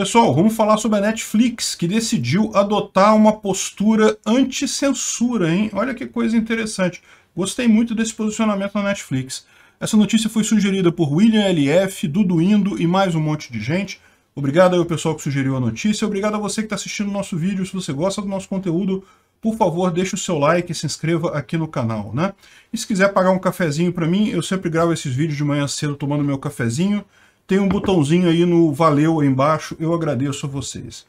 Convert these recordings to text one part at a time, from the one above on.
Pessoal, vamos falar sobre a Netflix, que decidiu adotar uma postura anti-censura, hein? Olha que coisa interessante. Gostei muito desse posicionamento na Netflix. Essa notícia foi sugerida por William LF, Dudu Indo e mais um monte de gente. Obrigado ao pessoal que sugeriu a notícia. Obrigado a você que está assistindo o nosso vídeo. Se você gosta do nosso conteúdo, por favor, deixe o seu like e se inscreva aqui no canal, né? E se quiser pagar um cafezinho para mim, eu sempre gravo esses vídeos de manhã cedo tomando meu cafezinho. Tem um botãozinho aí no valeu aí embaixo, eu agradeço a vocês.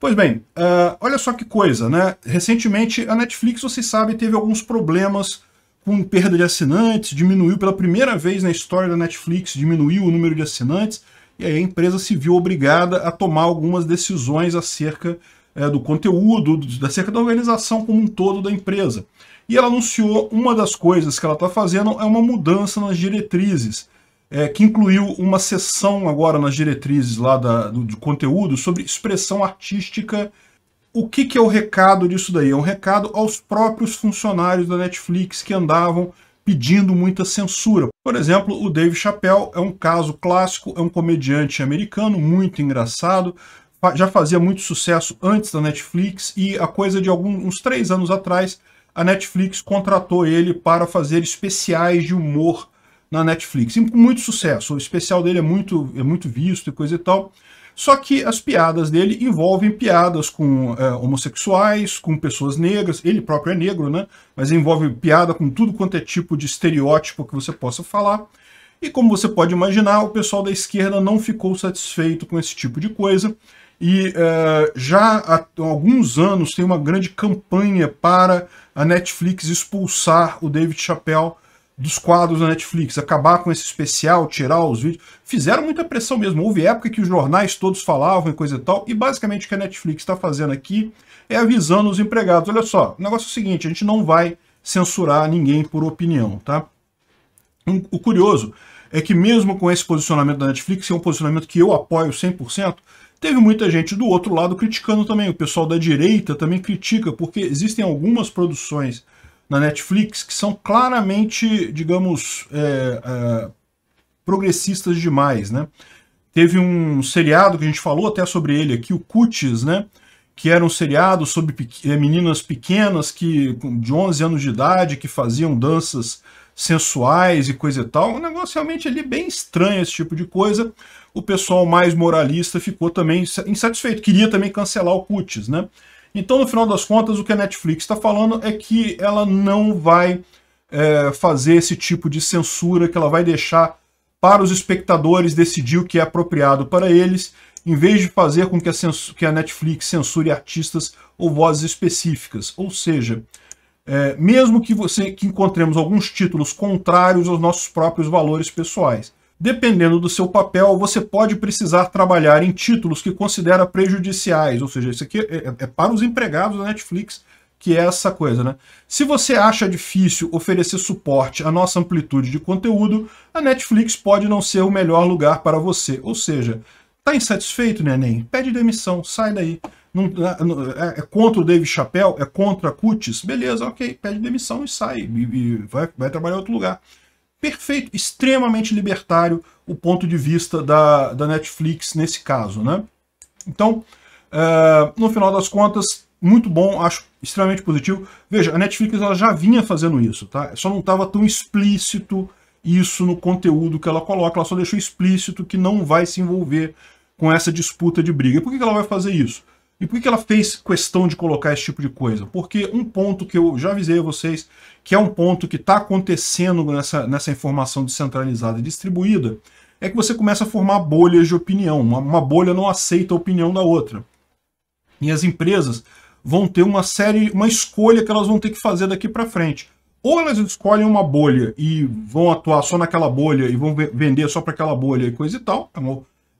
Pois bem, uh, olha só que coisa, né? Recentemente a Netflix, vocês sabem, teve alguns problemas com perda de assinantes, diminuiu pela primeira vez na história da Netflix, diminuiu o número de assinantes, e aí a empresa se viu obrigada a tomar algumas decisões acerca é, do conteúdo, acerca da organização como um todo da empresa. E ela anunciou uma das coisas que ela está fazendo é uma mudança nas diretrizes é, que incluiu uma sessão agora nas diretrizes lá da, do, do conteúdo sobre expressão artística. O que, que é o recado disso daí? É um recado aos próprios funcionários da Netflix que andavam pedindo muita censura. Por exemplo, o Dave Chappelle é um caso clássico, é um comediante americano muito engraçado, já fazia muito sucesso antes da Netflix e a coisa de alguns uns três anos atrás a Netflix contratou ele para fazer especiais de humor na Netflix. E com muito sucesso. O especial dele é muito, é muito visto e coisa e tal. Só que as piadas dele envolvem piadas com é, homossexuais, com pessoas negras, ele próprio é negro, né? Mas envolve piada com tudo quanto é tipo de estereótipo que você possa falar. E como você pode imaginar, o pessoal da esquerda não ficou satisfeito com esse tipo de coisa. E é, já há alguns anos tem uma grande campanha para a Netflix expulsar o David Chappelle dos quadros da Netflix, acabar com esse especial, tirar os vídeos. Fizeram muita pressão mesmo. Houve época que os jornais todos falavam e coisa e tal, e basicamente o que a Netflix está fazendo aqui é avisando os empregados. Olha só, o negócio é o seguinte, a gente não vai censurar ninguém por opinião, tá? O curioso é que mesmo com esse posicionamento da Netflix, que é um posicionamento que eu apoio 100%, teve muita gente do outro lado criticando também. O pessoal da direita também critica, porque existem algumas produções na Netflix que são claramente, digamos, é, é, progressistas demais, né? Teve um seriado que a gente falou até sobre ele aqui, o Cutis, né? Que era um seriado sobre pe é, meninas pequenas que de 11 anos de idade que faziam danças sensuais e coisa e tal. Um negócio realmente ali bem estranho, esse tipo de coisa. O pessoal mais moralista ficou também insatisfeito, queria também cancelar o Cutis, né? Então, no final das contas, o que a Netflix está falando é que ela não vai é, fazer esse tipo de censura, que ela vai deixar para os espectadores decidir o que é apropriado para eles, em vez de fazer com que a, que a Netflix censure artistas ou vozes específicas. Ou seja, é, mesmo que, você, que encontremos alguns títulos contrários aos nossos próprios valores pessoais. Dependendo do seu papel, você pode precisar trabalhar em títulos que considera prejudiciais, ou seja, isso aqui é, é, é para os empregados da Netflix, que é essa coisa, né? Se você acha difícil oferecer suporte à nossa amplitude de conteúdo, a Netflix pode não ser o melhor lugar para você. Ou seja, tá insatisfeito, neném? Pede demissão, sai daí. Não, é, não, é, é, contra o David Chappelle? É contra a Cutis? Beleza, ok, pede demissão e sai. E, e vai, vai trabalhar em outro lugar perfeito, extremamente libertário o ponto de vista da, da Netflix nesse caso, né? Então, eh, no final das contas, muito bom, acho extremamente positivo. Veja, a Netflix ela já vinha fazendo isso, tá? Só não estava tão explícito isso no conteúdo que ela coloca, ela só deixou explícito que não vai se envolver com essa disputa de briga. Por que ela vai fazer isso? E por que ela fez questão de colocar esse tipo de coisa? Porque um ponto que eu já avisei a vocês, que é um ponto que está acontecendo nessa, nessa informação descentralizada e distribuída, é que você começa a formar bolhas de opinião. Uma, uma bolha não aceita a opinião da outra. E as empresas vão ter uma série, uma escolha que elas vão ter que fazer daqui para frente. Ou elas escolhem uma bolha e vão atuar só naquela bolha e vão vender só para aquela bolha e coisa e tal. É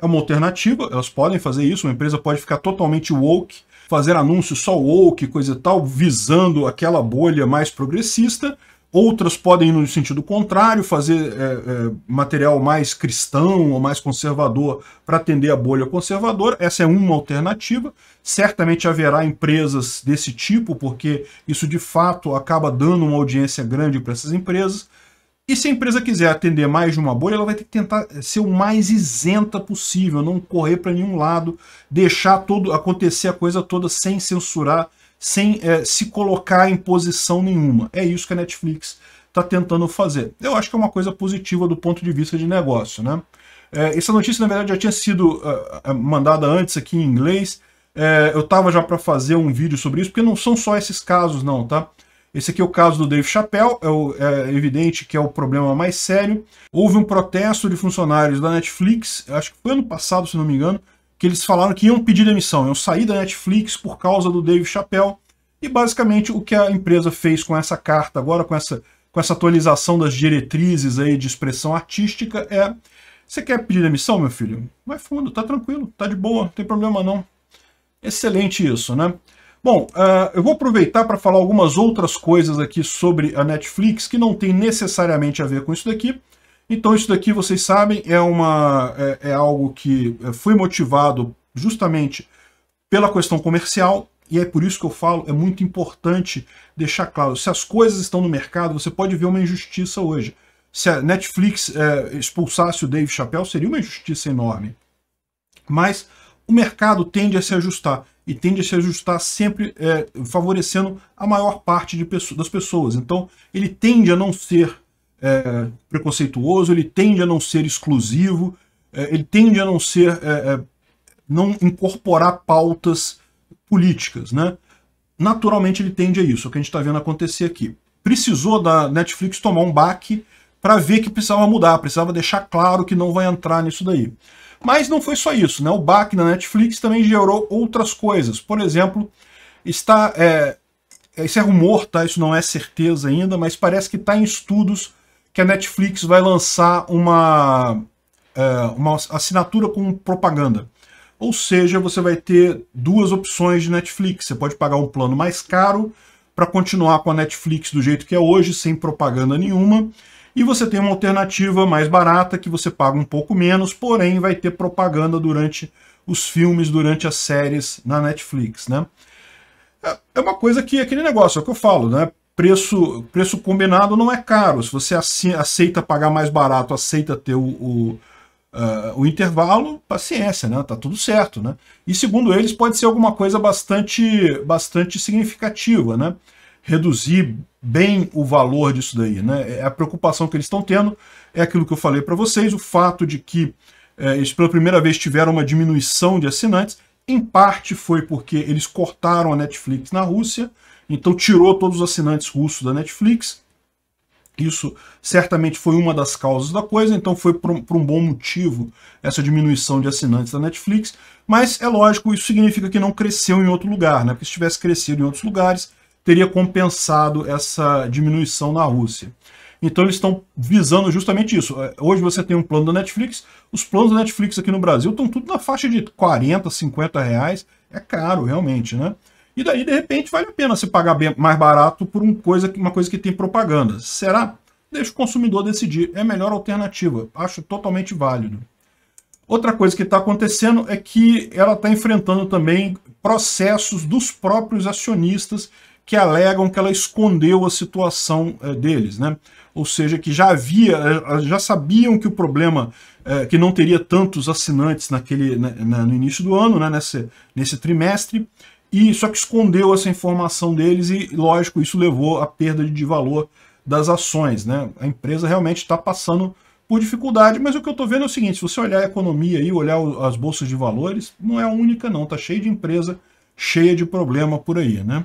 é uma alternativa, elas podem fazer isso, uma empresa pode ficar totalmente woke, fazer anúncios só woke, coisa e tal, visando aquela bolha mais progressista, outras podem ir no sentido contrário, fazer é, é, material mais cristão ou mais conservador para atender a bolha conservadora. Essa é uma alternativa. Certamente haverá empresas desse tipo, porque isso de fato acaba dando uma audiência grande para essas empresas. E se a empresa quiser atender mais de uma bolha, ela vai ter que tentar ser o mais isenta possível, não correr para nenhum lado, deixar todo acontecer a coisa toda sem censurar, sem é, se colocar em posição nenhuma. É isso que a Netflix está tentando fazer. Eu acho que é uma coisa positiva do ponto de vista de negócio. Né? É, essa notícia, na verdade, já tinha sido uh, mandada antes aqui em inglês. É, eu estava já para fazer um vídeo sobre isso, porque não são só esses casos não, tá? Esse aqui é o caso do Dave Chappelle, é, é, evidente que é o problema mais sério. Houve um protesto de funcionários da Netflix, acho que foi ano passado, se não me engano, que eles falaram que iam pedir demissão, iam sair da Netflix por causa do Dave Chappelle. E basicamente o que a empresa fez com essa carta agora, com essa, com essa atualização das diretrizes aí de expressão artística, é você quer pedir demissão, meu filho? Vai fundo, tá tranquilo, tá de boa, não tem problema não. Excelente isso, né? Bom, uh, eu vou aproveitar para falar algumas outras coisas aqui sobre a Netflix que não tem necessariamente a ver com isso daqui. Então isso daqui, vocês sabem, é, uma, é, é algo que é, foi motivado justamente pela questão comercial, e é por isso que eu falo, é muito importante deixar claro, se as coisas estão no mercado, você pode ver uma injustiça hoje. Se a Netflix é, expulsasse o Dave Chappelle, seria uma injustiça enorme. Mas o mercado tende a se ajustar e tende a se ajustar sempre é, favorecendo a maior parte de, das pessoas. Então, ele tende a não ser é, preconceituoso, ele tende a não ser exclusivo, é, ele tende a não ser é, é, não incorporar pautas políticas, né? Naturalmente ele tende a isso, é o que a gente está vendo acontecer aqui. Precisou da Netflix tomar um baque para ver que precisava mudar, precisava deixar claro que não vai entrar nisso daí. Mas não foi só isso, né? O baque na Netflix também gerou outras coisas. Por exemplo, está. É, isso é rumor, tá? Isso não é certeza ainda, mas parece que está em estudos que a Netflix vai lançar uma, é, uma assinatura com propaganda. Ou seja, você vai ter duas opções de Netflix. Você pode pagar um plano mais caro para continuar com a Netflix do jeito que é hoje, sem propaganda nenhuma. E você tem uma alternativa mais barata que você paga um pouco menos, porém vai ter propaganda durante os filmes, durante as séries na Netflix, né? É, é uma coisa que aquele negócio, é o que eu falo, né? Preço, preço combinado não é caro. Se você aceita pagar mais barato, aceita ter o, o Uh, o intervalo, paciência, né? Tá tudo certo, né? E segundo eles, pode ser alguma coisa bastante, bastante significativa, né? reduzir bem o valor disso daí. Né? É, a preocupação que eles estão tendo é aquilo que eu falei para vocês, o fato de que é, eles pela primeira vez tiveram uma diminuição de assinantes, em parte foi porque eles cortaram a Netflix na Rússia, então tirou todos os assinantes russos da Netflix, isso certamente foi uma das causas da coisa, então foi por, por um, bom motivo essa diminuição de assinantes da Netflix, mas é lógico, isso significa que não cresceu em outro lugar, né? porque se tivesse crescido em outros lugares, teria compensado essa diminuição na Rússia. Então eles estão visando justamente isso. É, hoje você tem um plano da Netflix, os planos da Netflix aqui no Brasil estão tudo na faixa de 40, 50 reais, é caro realmente, né? E daí, de repente, vale a pena se pagar bem, mais barato por um coisa, uma coisa que tem propaganda. Será? Deixa o consumidor decidir. É a melhor alternativa. Acho totalmente válido. Outra coisa que está acontecendo é que ela está enfrentando também processos dos próprios acionistas que alegam que ela escondeu a situação é, deles, né? Ou seja, que já havia, eh, eh, já sabiam que o problema, é, que não teria tantos assinantes naquele, né, no início do ano, né, nesse, nesse trimestre, e só que escondeu essa informação deles e, lógico, isso levou à perda de valor das ações. Né? A empresa realmente está passando por dificuldade, mas o que eu estou vendo é o seguinte, se você olhar a economia e olhar as bolsas de valores, não é a única não, está cheio de empresa, cheia de problema por aí. né?